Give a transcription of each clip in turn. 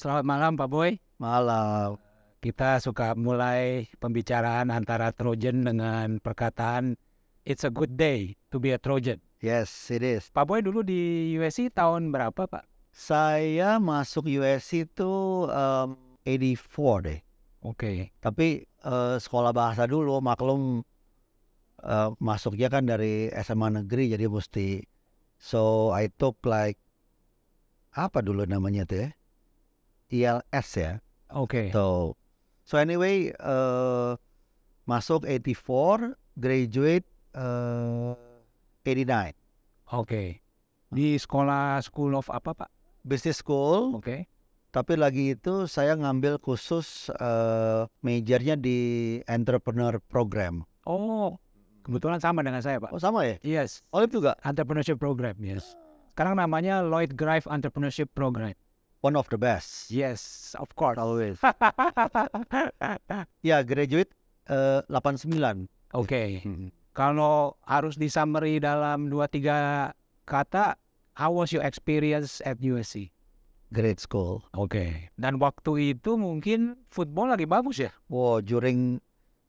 selamat malam Pak Boy. Malam. Kita suka mulai pembicaraan antara Trojan dengan perkataan It's a good day to be a Trojan. Yes, it is. Pak Boy dulu di USC tahun berapa, Pak? Saya masuk USC itu um, 84 deh. Oke. Okay. Tapi uh, sekolah bahasa dulu, maklum uh, masuknya kan dari SMA negeri, jadi mesti so I took like apa dulu namanya tuh ya? ILS ya. Oke. Okay. Gitu. So, so anyway uh, masuk 84, graduate uh, eh, 89. Oke. Okay. Nah. Di sekolah School of apa Pak? Business School. Oke. Okay. Tapi lagi itu saya ngambil khusus uh, majornya di entrepreneur program. Oh, kebetulan sama dengan saya Pak. Oh sama ya? Yes. Olive juga? Entrepreneurship program, yes. Sekarang namanya Lloyd Grive Entrepreneurship Program one of the best. Yes, of course. Always. ya, graduate eh, uh, 89. Oke. Okay. Hmm. Kalau harus disummary dalam 2-3 kata, how was your experience at USC? Great school. Oke. Okay. Dan waktu itu mungkin football lagi bagus ya? Wow, during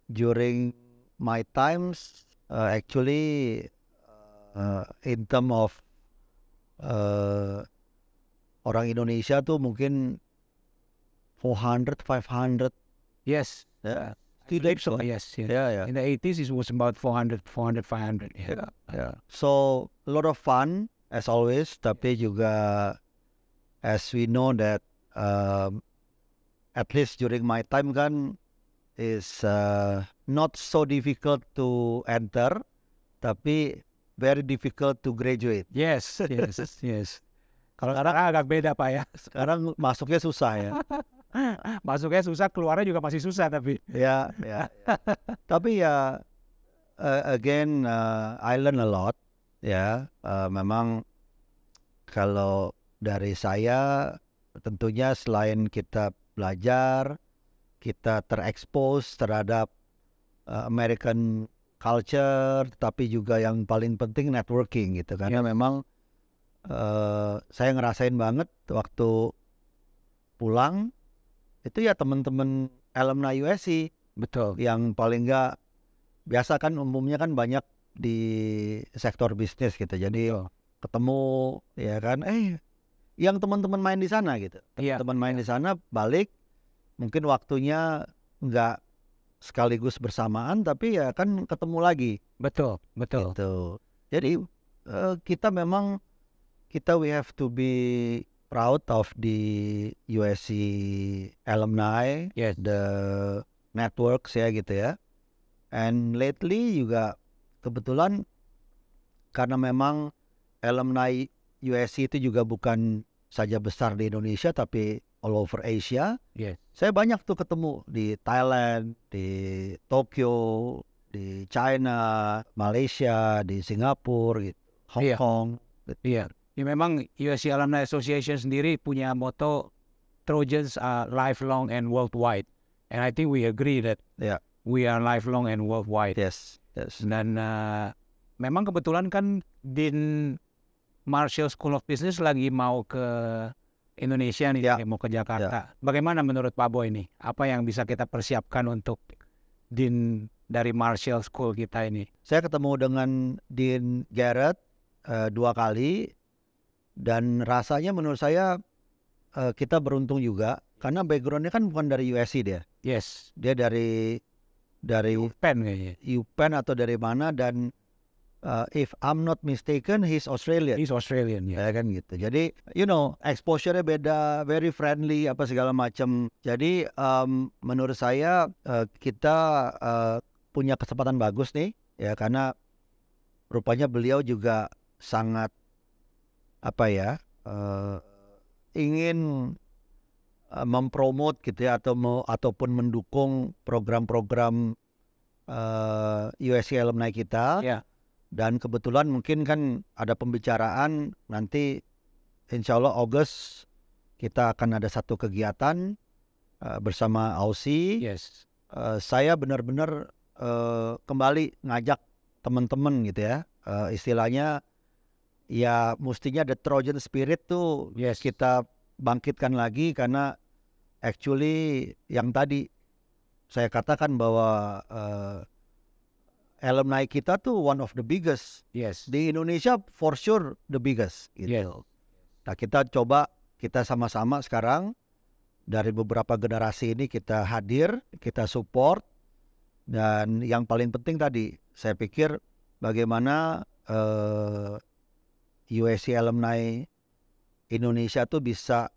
during my times uh, actually uh, in term of uh, orang Indonesia tuh mungkin 400, 500. Yes. Yeah. Ya. Still so, yes, yes. Yeah, yeah. In the 80s, it was about 400, 400, 500. Yeah. yeah, yeah. So, a lot of fun, as always. Tapi yeah. juga, as we know that, um, at least during my time kan, is uh, not so difficult to enter, tapi very difficult to graduate. Yes, yes, yes. Kalau sekarang agak beda pak ya. Sekarang masuknya susah ya. masuknya susah, keluarnya juga masih susah tapi. Ya, ya. ya. tapi ya uh, again uh, I learn a lot ya. Uh, memang kalau dari saya tentunya selain kita belajar, kita terekspos terhadap uh, American culture, tapi juga yang paling penting networking gitu kan. Ya memang Eh, saya ngerasain banget waktu pulang itu ya teman-teman alumni USC betul yang paling enggak biasa kan umumnya kan banyak di sektor bisnis gitu jadi betul. ketemu ya kan eh yang teman-teman main di sana gitu iya. teman-teman yeah. main yeah. di sana balik mungkin waktunya enggak sekaligus bersamaan tapi ya kan ketemu lagi betul betul gitu. jadi uh, kita memang kita we have to be proud of the USC alumni, yes. the networks ya gitu ya. And lately juga kebetulan karena memang alumni USC itu juga bukan saja besar di Indonesia tapi all over Asia. Yes. Saya banyak tuh ketemu di Thailand, di Tokyo, di China, Malaysia, di Singapura gitu, Hong yeah. Kong. Gitu. Iya. Yeah. Ya memang USC Alumni Association sendiri punya moto Trojans are lifelong and worldwide. And I think we agree that yeah. we are lifelong and worldwide. Yes. Yes. Dan uh, memang kebetulan kan Dean Marshall School of Business lagi mau ke Indonesia nih, yeah. mau ke Jakarta. Yeah. Bagaimana menurut Pak Boy ini? Apa yang bisa kita persiapkan untuk Dean dari Marshall School kita ini? Saya ketemu dengan Dean Garrett uh, dua kali dan rasanya menurut saya uh, kita beruntung juga karena backgroundnya kan bukan dari USC dia. Yes. Dia dari dari UPenn kayaknya. UPenn atau dari mana dan uh, if I'm not mistaken he's Australian. He's Australian ya. Yeah. kan gitu. Jadi you know exposure-nya beda, very friendly apa segala macam. Jadi um, menurut saya uh, kita uh, punya kesempatan bagus nih ya karena rupanya beliau juga sangat apa ya uh, ingin uh, mempromot gitu ya atau mau ataupun mendukung program-program uh, eh, USC alumni kita. Yeah. Dan kebetulan mungkin kan ada pembicaraan nanti insya Allah Agustus kita akan ada satu kegiatan uh, bersama Ausi. Yes. Uh, saya benar-benar uh, kembali ngajak teman-teman gitu ya. Uh, istilahnya ya mestinya the Trojan spirit tuh yes. kita bangkitkan lagi karena actually yang tadi saya katakan bahwa uh, alumni kita tuh one of the biggest. Yes. Di Indonesia for sure the biggest gitu. Yes. Nah, kita coba kita sama-sama sekarang dari beberapa generasi ini kita hadir, kita support dan yang paling penting tadi saya pikir bagaimana eh, USC alumni Indonesia tuh bisa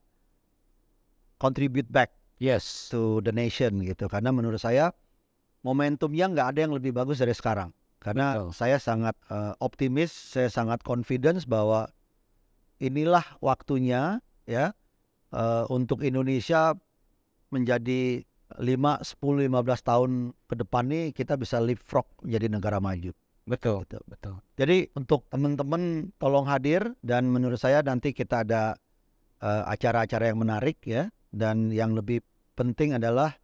contribute back yes to the nation gitu karena menurut saya momentumnya nggak ada yang lebih bagus dari sekarang karena Betul. saya sangat uh, optimis saya sangat confidence bahwa inilah waktunya ya uh, untuk Indonesia menjadi 5, 10, 15 tahun ke depan nih kita bisa leapfrog menjadi negara maju. Betul, betul, gitu, betul. Jadi untuk teman-teman tolong hadir dan menurut saya nanti kita ada eh, acara-acara uh, yang menarik ya dan yang lebih penting adalah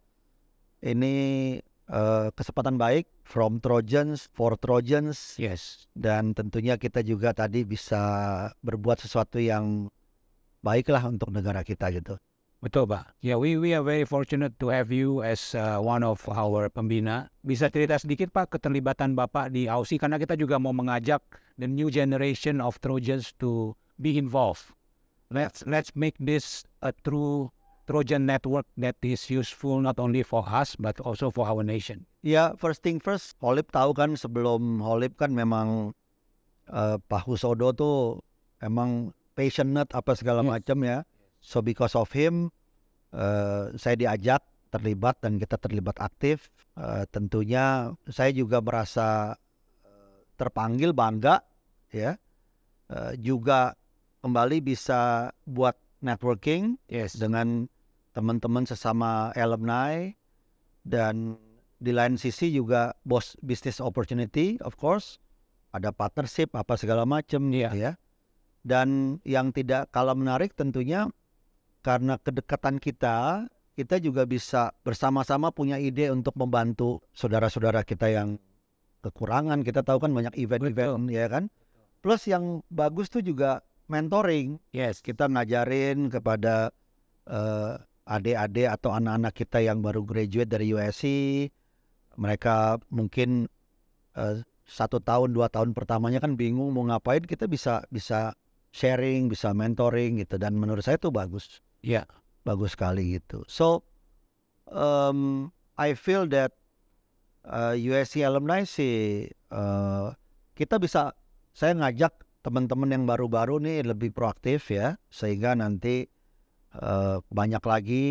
ini uh, kesempatan baik from Trojans for Trojans. Yes. Dan tentunya kita juga tadi bisa berbuat sesuatu yang baiklah untuk negara kita gitu. Betul Pak. Ya, yeah, we we are very fortunate to have you as uh, one of our pembina. Bisa cerita sedikit Pak keterlibatan Bapak di Aussie karena kita juga mau mengajak the new generation of Trojans to be involved. Let's let's make this a true Trojan network that is useful not only for us but also for our nation. Ya, yeah, first thing first, Holip tahu kan sebelum Holip kan memang uh, Pak Husodo tuh emang passionate apa segala yes. macam ya So because of him, uh, saya diajak terlibat dan kita terlibat aktif. Uh, tentunya saya juga merasa eh, terpanggil bangga, ya. Uh, juga kembali bisa buat networking yes. dengan teman-teman sesama alumni dan di lain sisi juga bos business opportunity of course ada partnership apa segala macam yeah. ya dan yang tidak kalah menarik tentunya karena kedekatan kita, kita juga bisa bersama-sama punya ide untuk membantu saudara-saudara kita yang kekurangan. Kita tahu kan banyak event-event ya kan. Plus yang bagus tuh juga mentoring. Yes, kita ngajarin kepada uh, adik-adik atau anak-anak kita yang baru graduate dari USC. Mereka mungkin uh, satu tahun dua tahun pertamanya kan bingung mau ngapain. Kita bisa bisa sharing, bisa mentoring gitu. Dan menurut saya itu bagus. Ya, bagus sekali gitu. So um, I feel that uh, USC alumni sih uh, kita bisa saya ngajak teman-teman yang baru-baru nih lebih proaktif ya sehingga nanti uh, banyak lagi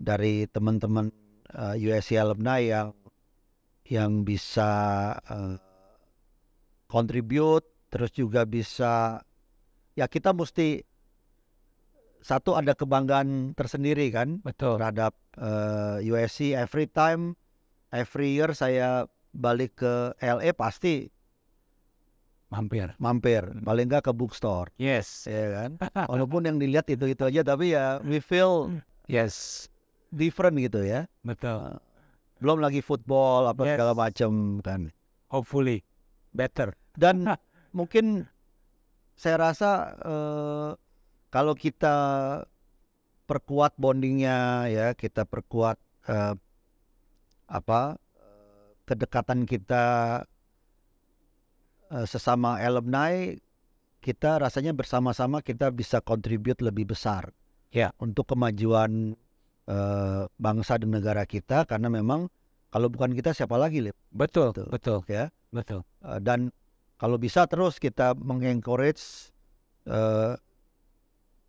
dari teman-teman uh, USC alumni yang yang bisa uh, contribute terus juga bisa ya kita mesti satu ada kebanggaan tersendiri kan betul terhadap uh, eh, USC every time every year saya balik ke LA pasti mampir mampir paling nggak ke bookstore yes ya kan walaupun yang dilihat itu itu aja tapi ya we feel yes different gitu ya betul eh, belum lagi football apa yes. segala macam kan hopefully better dan mungkin saya rasa uh, kalau kita perkuat bondingnya ya kita perkuat eh, apa kedekatan kita eh, sesama alumni kita rasanya bersama-sama kita bisa kontribut lebih besar ya untuk kemajuan eh, bangsa dan negara kita karena memang kalau bukan kita siapa lagi lip betul betul, gitu, betul. ya betul eh, dan kalau bisa terus kita mengencourage uh,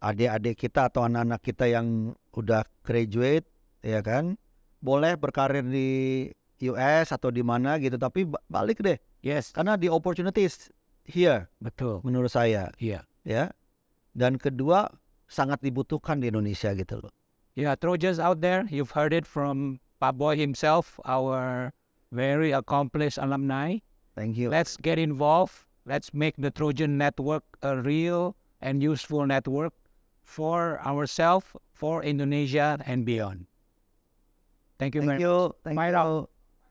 adik-adik kita atau anak-anak kita yang udah graduate ya kan boleh berkarir di US atau di mana gitu tapi balik deh yes karena di opportunities here betul menurut saya iya yeah. ya dan kedua sangat dibutuhkan di Indonesia gitu loh ya yeah, Trojans out there you've heard it from Pak Boy himself our very accomplished alumni thank you let's get involved let's make the Trojan network a real and useful network for ourselves, for Indonesia and beyond. Thank you Thank you. Thank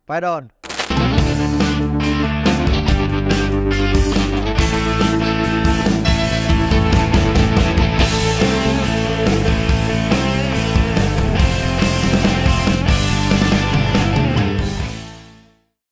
Bye you.